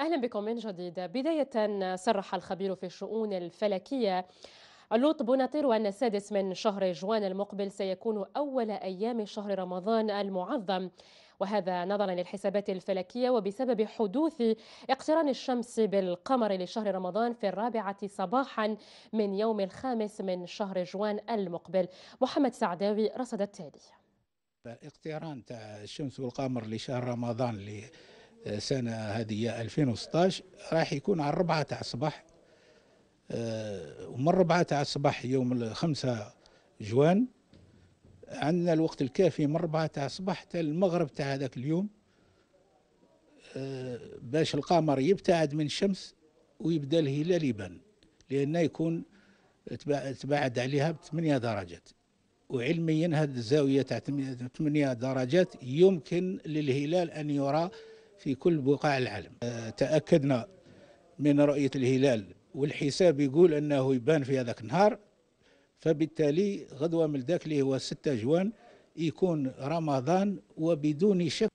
أهلا بكم من جديد بداية صرح الخبير في الشؤون الفلكية اللوط بوناتيرو أن السادس من شهر جوان المقبل سيكون أول أيام شهر رمضان المعظم وهذا نظرا للحسابات الفلكية وبسبب حدوث اقتران الشمس بالقمر لشهر رمضان في الرابعة صباحا من يوم الخامس من شهر جوان المقبل محمد سعداوي رصد التالي اقتران الشمس والقمر لشهر رمضان سنة هذه 2016 راح يكون على الربعة تاع الصباح آه، ومن الربعة تاع الصباح يوم الخمسة جوان عندنا الوقت الكافي من الربعة تاع الصباح حتى المغرب تاع هذاك اليوم آه، باش القمر يبتعد من الشمس ويبدا الهلال يبان لأنه يكون تبعد عليها بثمانية درجات وعلميا هذه الزاوية تاع 8 درجات يمكن للهلال أن يرى في كل بقاع العالم آه، تأكدنا من رؤية الهلال والحساب يقول أنه يبان في هذاك النهار فبالتالي غدوة من ذاك اللي هو 6 جوان يكون رمضان وبدون شك